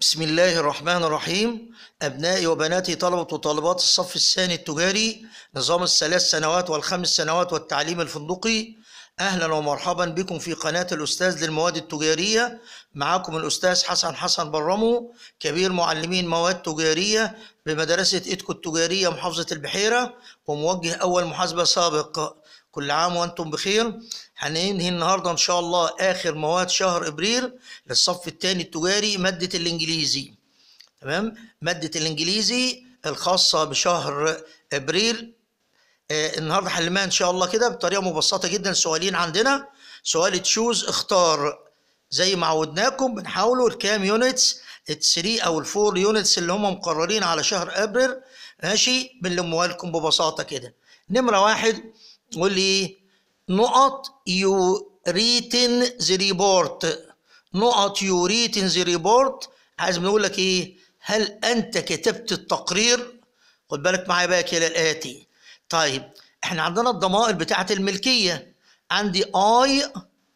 بسم الله الرحمن الرحيم أبنائي وبناتي طلبة وطالبات الصف الثاني التجاري نظام الثلاث سنوات والخمس سنوات والتعليم الفندقي اهلا ومرحبا بكم في قناه الاستاذ للمواد التجاريه معاكم الاستاذ حسن حسن برمو كبير معلمين مواد تجاريه بمدرسه ايدكو التجاريه محافظه البحيره وموجه اول محاسبه سابق كل عام وانتم بخير هننهي النهارده ان شاء الله اخر مواد شهر ابريل للصف الثاني التجاري ماده الانجليزي تمام ماده الانجليزي الخاصه بشهر ابريل آه، النهارده هنلمها ان شاء الله كده بطريقه مبسطه جدا سؤالين عندنا سؤال تشوز اختار زي ما عودناكم بنحاولوا الكام يونتس ال3 او ال4 يونتس اللي هم مقررين على شهر ابريل ماشي بنلموها لكم ببساطه كده نمره واحد قول لي نقط يو ريتن ذا ريبورت نقط يو ريتن ذا ريبورت عايز بنقول لك ايه هل انت كتبت التقرير خد بالك معايا بقى كده الاتي طيب احنا عندنا الضمائر بتاعه الملكيه عندي اي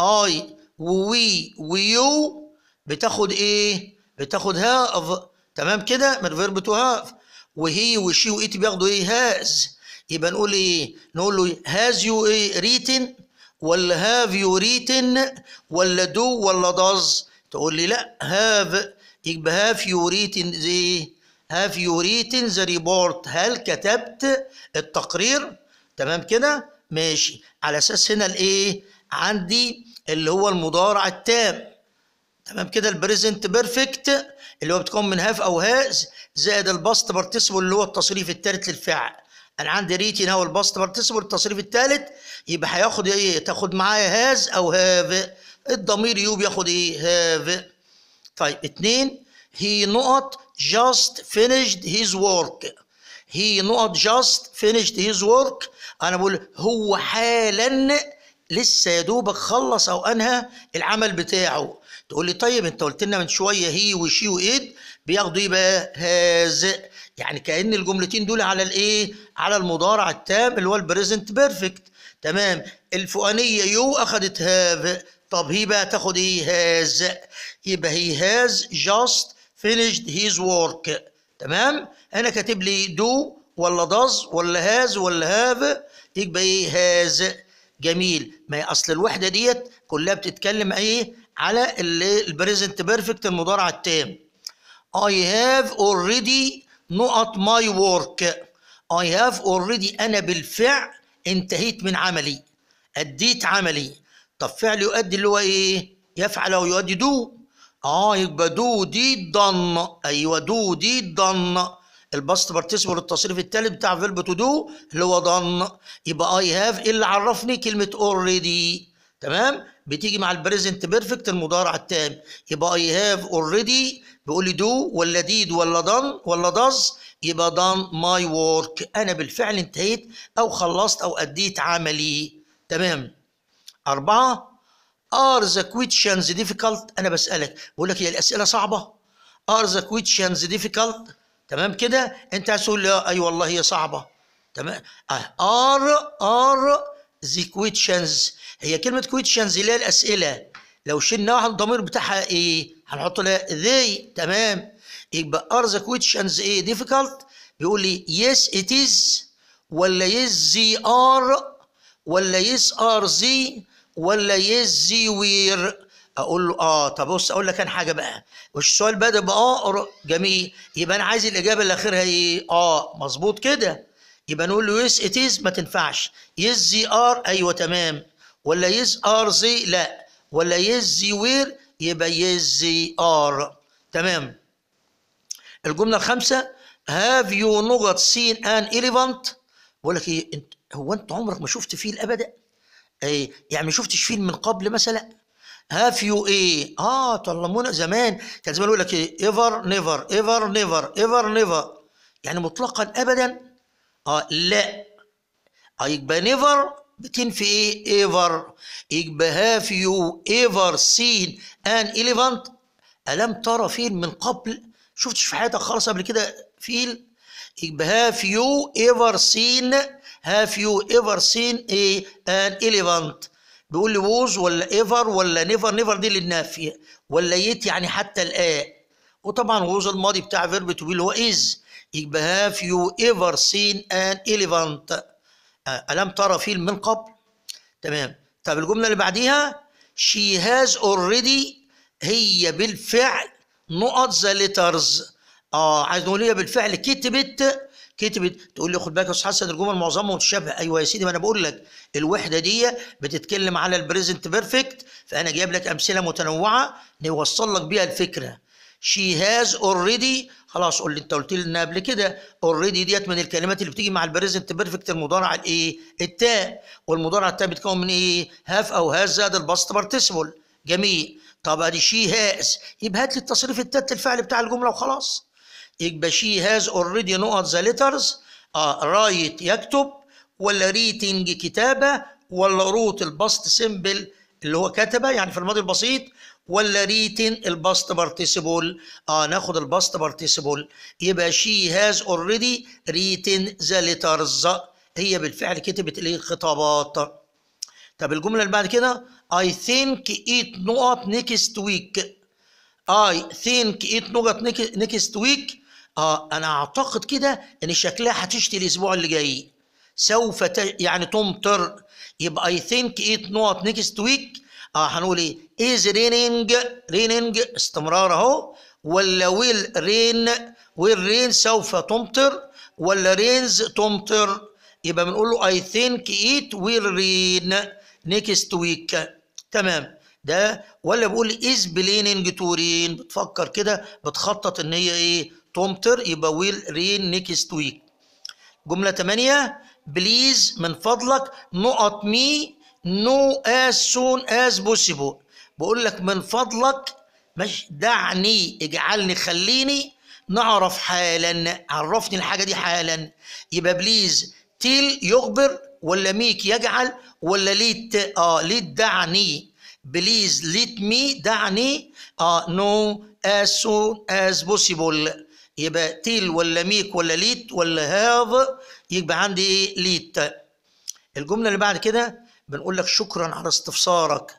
اي ووي ويو بتاخد ايه بتاخد هاف تمام كده من الفيرب تو هاف وهي وشي وايت بياخدوا ايه هاز يبقى نقول ايه نقول له هاز يو ايه ريتن ولا هاف يو ريتن ولا دو ولا داز تقول لي لا هاف يبقى هاف يو ريتن زي هاف يو ريتن ذا ريبورت هل كتبت التقرير تمام كده ماشي على اساس هنا الايه عندي اللي هو المضارع التام تمام كده البريزنت بيرفكت اللي هو بتكون من هاف او هاز زائد الباست بارتيسيبل اللي هو التصريف الثالث للفعل انا عندي ريتن او الباست بارتيسيبل التصريف الثالث يبقى هياخد ايه تاخد معايا هاز او هاف الضمير يو بياخد ايه هاف طيب اتنين هي نقط just finished his work he not just finished his work انا بقول هو حالا لسه يا دوبك خلص او انهى العمل بتاعه تقول لي طيب انت قلت لنا من شويه هي وشي وايد بياخدوا ايه بقى هاز يعني كان الجملتين دول على الايه على المضارع التام اللي هو البريزنت بيرفكت تمام الفؤانيه يو اخذت هاف طب هي بقى تاخد ايه هاز يبقى هي هاز جاست finished his work تمام انا كاتب لي دو ولا does ولا هاز ولا هاف يبقى ايه هاز جميل ما هي اصل الوحده ديت كلها بتتكلم ايه على البريزنت بيرفكت المضارع التام I have already not my work I have already انا بالفعل انتهيت من عملي اديت عملي طب فعل يؤدي اللي هو ايه يفعل او يؤدي دو اه يبقى دو دي ضن ايوه دو دي ضن الباست بارتيسيبل التصريف التالت بتاع فيرب تو دو اللي هو ضن يبقى اي هاف ايه اللي عرفني كلمه اوريدي تمام بتيجي مع البريزنت بيرفكت المضارع التام يبقى اي هاف اوريدي بيقول لي دو ولا ديد ولا ضن ولا داز يبقى ضن ماي ورك أنا بالفعل انتهيت أو خلصت أو أديت عملي تمام أربعة ار ذا كويتشنز ديفيكالت انا بسالك بقول لك هي الاسئله صعبه ار ذا كويتشنز ديفيكالت تمام كده انت هتقول لي اي آه، أيوة والله هي صعبه تمام ار ار ذا كويتشنز هي كلمه كويتشنز اللي هي الاسئله لو شلناها الضمير بتاعها ايه هنحط لها ذي تمام يبقى ار ذا كويتشنز ايه ديفيكالت بيقول لي يس ات از ولا يس زي ار ولا يس ار زي ولا يزي وير اقول له اه طب بص اقول لك حاجه بقى والسؤال بدا باه جميل يبقى انا عايز الاجابه اللي اخرها ايه اه مظبوط كده يبقى نقول له يس اتيز ما تنفعش يزي ار ايوه تمام ولا يز ار زي لا ولا يزي وير يبقى يزي ار تمام الجمله الخامسه هاف يو نقط سين ان ايليفانت بقول لك ايه هو انت عمرك ما شفت فيل ابدا ايه يعني ما شفتش فيلم من قبل مثلا هاف يو ايه اه طلمونا زمان كان زمان يقول لك ايه ايفر نيفر ايفر نيفر ايفر نيفر يعني مطلقا ابدا اه لا آه يبقى نيفر بتنفي ايه ايفر يبقى هاف يو ايفر سين ان اليفانت الم ترى فيل من قبل شفتش في حياتك خالص قبل كده فيل يبقى هاف يو ايفر سين هاف يو ايفر سين ايه ان اليفانت بيقول لي ووز ولا ايفر ولا نيفر نيفر دي للنفي ولا يت يعني حتى الان وطبعا ووز الماضي بتاع فيرب تو بي اللي هو از يبقى هاف يو ايفر سين ان اليفانت الم ترى فيلم من قبل تمام طب الجمله اللي بعديها شي هاز اوريدي هي بالفعل نقط ذا ليترز اه عايز نقول هي بالفعل كتبت كتبت تقول لي خد بالك يا استاذ حسن الجمل معظمها متشابهه ايوه يا سيدي ما انا بقول لك الوحده دي بتتكلم على البريزنت بيرفكت فانا جايب لك امثله متنوعه نوصل لك بيها الفكره شي هاز اوريدي خلاص قول لي انت قلت لنا قبل كده اوريدي ديت من الكلمات اللي بتيجي مع البريزنت بيرفكت المضارع الايه التاء والمضارع التاء بيتكون من ايه هاف او هاز زائد الباست بارتيسيبل جميل طب ادي شي هاز يبقى هات لي التصريف التالت الفعل بتاع الجمله وخلاص يبقى شي هاز اوريدي نقط ذا ليترز اه رايت يكتب ولا ريتنج كتابه ولا روت الباست سيمبل اللي هو كتبه يعني في الماضي البسيط ولا ريتن الباست بارتيسيبول اه ناخد الباست بارتيسيبول يبقى شي هاز اوريدي ريتن ذا ليترز هي بالفعل كتبت الايه خطابات طب الجمله اللي بعد كده اي ثينك ايت نقط نيكست ويك اي ثينك ايت نقط نيكست ويك اه انا اعتقد كده ان شكلها هتشتي الاسبوع اللي جاي سوف ت... يعني تمطر يبقى اي ثينك ات نوت نيكست ويك اه هنقول ايه از رينينج رينينج استمرار اهو ولا ويل رين ويل رين سوف تمطر ولا رينز تمطر يبقى بنقول له اي ثينك ات ويل رين نيكست ويك تمام ده ولا بقول از بلينينج تو رين بتفكر كده بتخطط ان هي ايه تومتر يبقى ويل رين نيكست ويك جملة 8 بليز من فضلك نقط مي نو از سون از بوسيبل بقول لك من فضلك مش دعني اجعلني خليني نعرف حالا عرفني الحاجة دي حالا يبقى بليز تيل يخبر ولا ميك يجعل ولا ليت اه ليت دعني بليز ليت مي دعني اه نو از سون از بوسيبل يبقى تيل ولا ميك ولا ليت ولا هاف يبقى عندي ايه ليت الجملة اللي بعد كده بنقول لك شكرا على استفسارك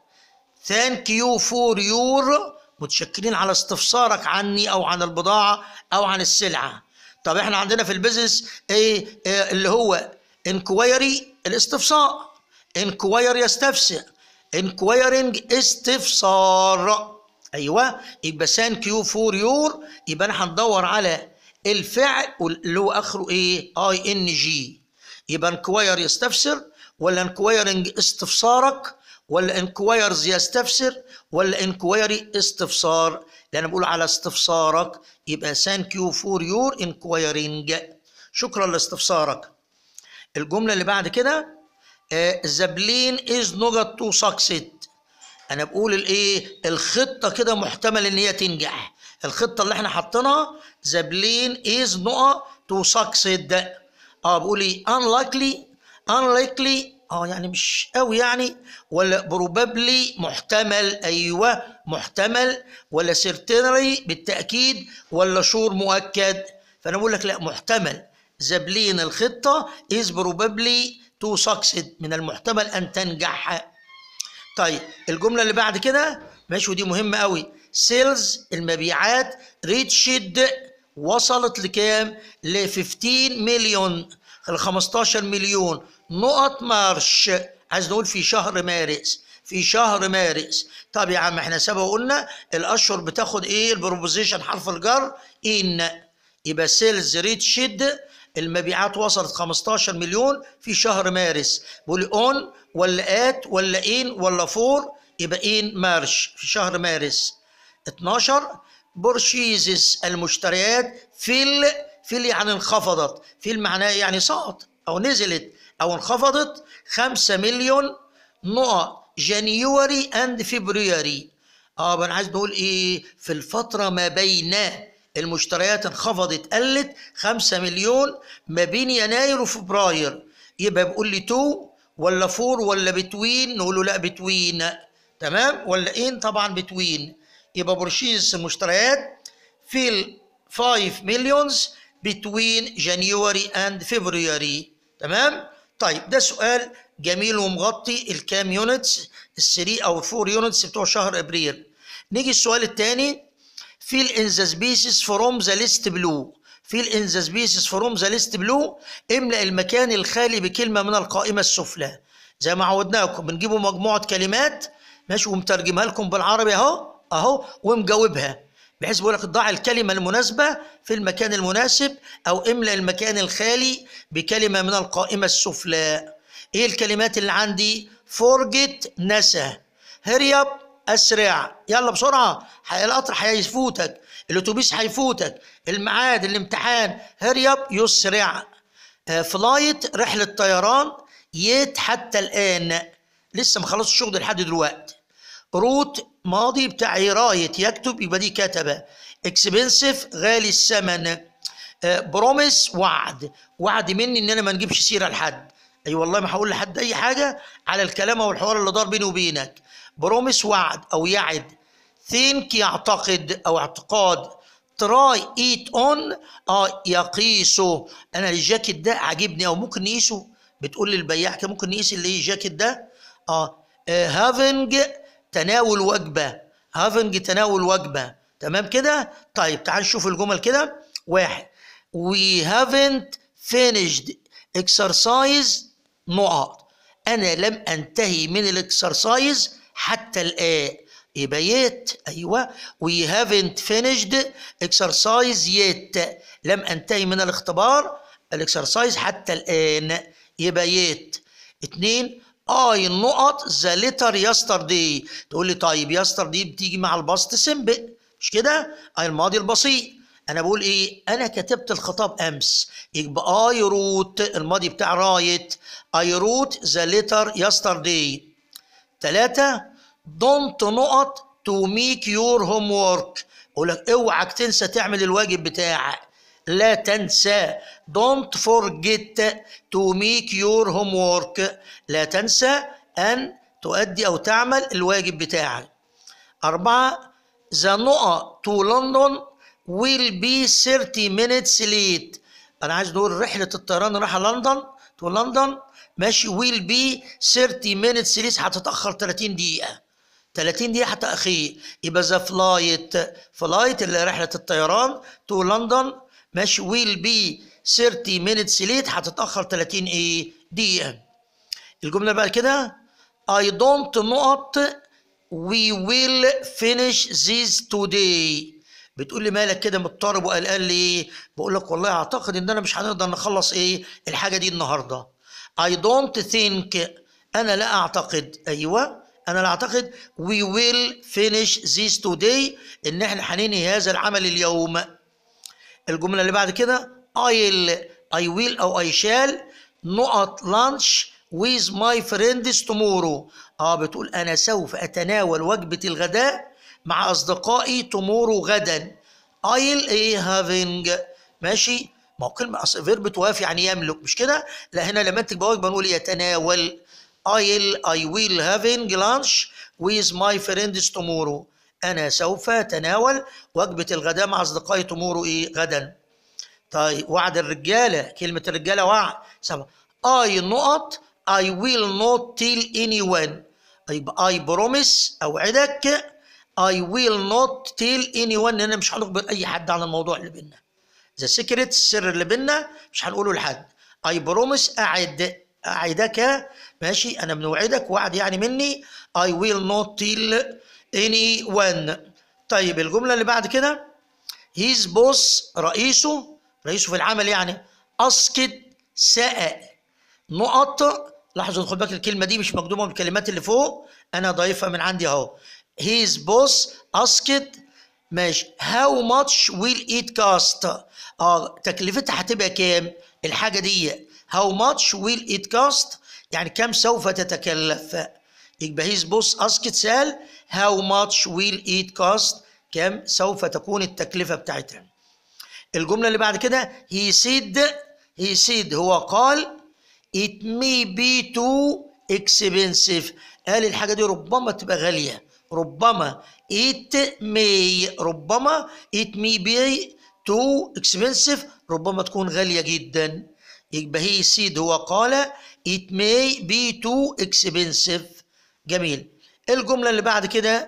ثانك يو فور يور متشكرين على استفسارك عني او عن البضاعة او عن السلعة طب احنا عندنا في البيزنس ايه, إيه اللي هو انكوايري الاستفسار انكواير يستفسر انكويرينج استفسار ايوه يبقى ثانك يو فور يور يبقى انا هندور على الفعل اللي هو اخره ايه اي ان جي يبقى انكواير يستفسر ولا انكوايرنج استفسارك ولا انكوايرز يستفسر ولا انكوايري استفسار لان بقول على استفسارك يبقى ثانك يو فور يور انكوايرنج شكرا لاستفسارك الجمله اللي بعد كده ذا بلين از نوت تو سكسيد انا بقول الايه الخطه كده محتمل ان هي تنجح الخطه اللي احنا حاطينها زبلين از نقط تو سكسيد اه بقول ايه unlikely unlikely اه يعني مش قوي يعني ولا بروبابلي محتمل ايوه محتمل ولا سيرتينري بالتاكيد ولا شور مؤكد فانا بقول لك لا محتمل زبلين الخطه از بروبابلي تو سكسيد من المحتمل ان تنجح طيب الجمله اللي بعد كده ماشي ودي مهمه قوي سيلز المبيعات ريتشد وصلت لكام ل 15 مليون ال 15 مليون نقط مارش عايز نقول في شهر مارس في شهر مارس طب يا عم احنا سبق قلنا الاشهر بتاخد ايه البروبوزيشن حرف الجر ان يبقى سيلز ريتشد المبيعات وصلت 15 مليون في شهر مارس بيقول اون ولا ات ولا ان ولا فور يبقى ان مارش في شهر مارس 12 برشيزس المشتريات فيل فيل يعني انخفضت فيل معناه يعني سقط او نزلت او انخفضت 5 مليون نقط جانيوري اند فبراير اه انا عايز نقول ايه في الفتره ما بين المشتريات انخفضت قلت 5 مليون ما بين يناير وفبراير يبقى بقول لي تو ولا فور ولا بتوين نقول له لا بتوين تمام ولا ان طبعا بتوين يبقى بورشيز المشتريات في 5 مليونز بتوين جانيوري اند فبراير تمام طيب ده سؤال جميل ومغطي الكام يونتس ال3 او 4 يونتس بتوع شهر ابريل نيجي السؤال الثاني fill in the spaces from the list below fill in the spaces from the list below املأ المكان الخالي بكلمة من القائمة السفلى زي ما عودناكم بنجيبوا مجموعة كلمات ماشي ومترجمها لكم بالعربي اهو اهو ومجاوبها بحيث بيقول لك ضع الكلمة المناسبة في المكان المناسب أو املأ المكان الخالي بكلمة من القائمة السفلى إيه الكلمات اللي عندي؟ forget نسى hurry up اسرع يلا بسرعه القطر هيفوتك الاتوبيس هيفوتك الميعاد الامتحان هريب يسرع فلايت آه، رحله طيران يت حتى الان لسه ما خلصش شغل لحد دلوقتي روت ماضي بتاع رايت يكتب يبقى دي كتبه اكسبنسيف غالي الثمن بروميس آه، وعد وعد مني ان انا ما نجيبش سيره لحد اي أيوة والله ما هقول لحد اي حاجه على الكلام او الحوار اللي دار بيني وبينك بروميس وعد أو يعد ثينك يعتقد أو اعتقاد تراي ايت اون اه يقيسه انا الجاكيت ده عاجبني او ممكن نقيسه بتقول للبياع كده ممكن نقيس اللي الجاكيت ده اه هافنج آه، تناول وجبه هافنج تناول وجبه تمام كده طيب تعال نشوف الجمل كده واحد وي هافنت فينيشد اكسرسايز نقط انا لم انتهي من الاكسرسايز حتى الآن يبقى يت أيوة وي هافنت فينيشد اكسرسايز يت لم أنتهي من الاختبار الاكسرسايز حتى الآن يبقى يت اتنين اي النقط ذا ليتر يسترداي تقول لي طيب يستر دي بتيجي مع البسط سمبل مش كده اي الماضي البسيط انا بقول ايه انا كتبت الخطاب امس يبقى اي روت الماضي بتاع رايت اي روت ذا ليتر يسترداي ثلاثة دونت نقط تو ميك يور هوم وورك اقول لك اوعك تنسى تعمل الواجب بتاعك لا تنسى don't forget to make your homework لا تنسى أن تؤدي أو تعمل الواجب بتاعك أربعة the نقط to London will be 30 minutes late أنا عايز نقول رحلة الطيران رايحة لندن to لندن ماشي will be 30 minutes late هتتأخر 30 دقيقة 30 دقيقه حتى اخيه يبقى ذا فلايت فلايت اللي رحله الطيران تو لندن ماشي ويل بي 30 مينتس ليت هتتاخر 30 ايه دقيقه الجمله بقى كده I don't not we will finish this today بتقول لي مالك كده مضطرب وقلقان ليه بقول لك والله اعتقد ان انا مش هنقدر نخلص ايه الحاجه دي النهارده I don't think انا لا اعتقد ايوه انا لا اعتقد we will finish this today ان احنا هننهي هذا العمل اليوم الجمله اللي بعد كده I'll I will او I shall نقط لانش with my friends tomorrow اه بتقول انا سوف اتناول وجبه الغداء مع اصدقائي tomorrow غدا I'll ايه having ماشي ما هو كلمه اصل فيرب توافي يعني يملك مش كده لا هنا لما انتج بنقول يتناول I'll, I will having lunch with my friends tomorrow أنا سوف أتناول وجبة الغداء مع أصدقائي tomorrow إيه غدا طيب وعد الرجالة كلمة الرجالة وعد سبع I not I will not tell anyone طيب I promise أوعدك I will not tell anyone أنا مش هنخبر أي حد عن الموضوع اللي بينا ذا secret السر اللي بينا مش هنقوله لحد I promise أعد أعدك ماشي أنا بنوعدك وعد يعني مني I will not tell anyone طيب الجملة اللي بعد كده هيز بوس رئيسه رئيسه في العمل يعني أسكت ساء نقط لاحظوا خد بالك الكلمة دي مش مكتوبة من الكلمات اللي فوق أنا ضايفها من عندي أهو هيز بوس أسكت ماشي How much will it cost؟ اه تكلفتها هتبقى كام الحاجه ديت هاو ماتش ويل ات كاست يعني كم سوف تتكلف يبقى هيز بوس اسك سال هاو ماتش ويل ات كاست كم سوف تكون التكلفه بتاعتها الجمله اللي بعد كده هي سيد هي سيد هو قال it may be too expensive قال الحاجه دي ربما تبقى غاليه ربما it may ربما it may be too expensive ربما تكون غاليه جدا يبقى هي سيد هو قال it may be too expensive جميل إيه الجملة اللي بعد كده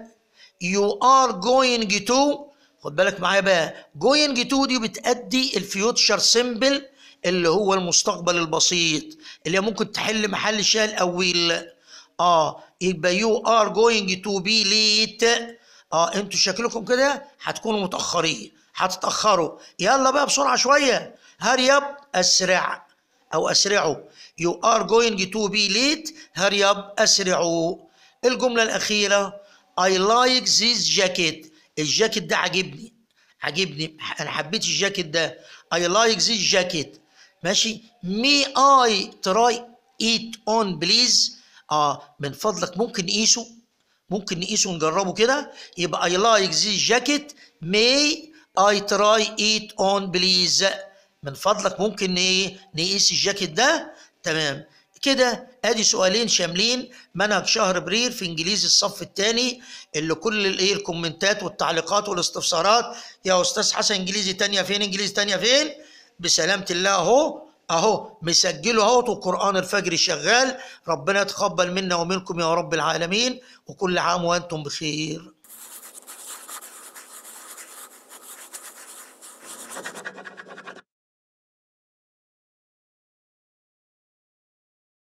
you are going to خد بالك معايا بقى going to دي بتأدي الفيوتشر سيمبل اللي هو المستقبل البسيط اللي ممكن تحل محل الشيء الأول اه يبقى يو ار جوينج تو بي ليت اه انتوا شكلكم كده هتكونوا متاخرين هتتاخروا يلا بقى بسرعه شويه هاري اب اسرع أو أسرعوا You are going to be late هري أب أسرعوا الجملة الأخيرة I like this jacket الجاكيت ده عاجبني عاجبني أنا حبيت الجاكيت ده I like this jacket ماشي may I try it on please آه من فضلك ممكن نقيسه ممكن نقيسه ونجربه كده يبقى I like this jacket may I try it on please من فضلك ممكن ايه نقيس إيه، الجاكيت ده تمام كده ادي سؤالين شاملين منهج شهر برير في انجليزي الصف الثاني اللي كل الايه الكومنتات والتعليقات والاستفسارات يا استاذ حسن انجليزي تانية فين انجليزي تانية فين بسلامه الله اهو اهو مسجله اهو والقران الفجر شغال ربنا يتقبل منا ومنكم يا رب العالمين وكل عام وانتم بخير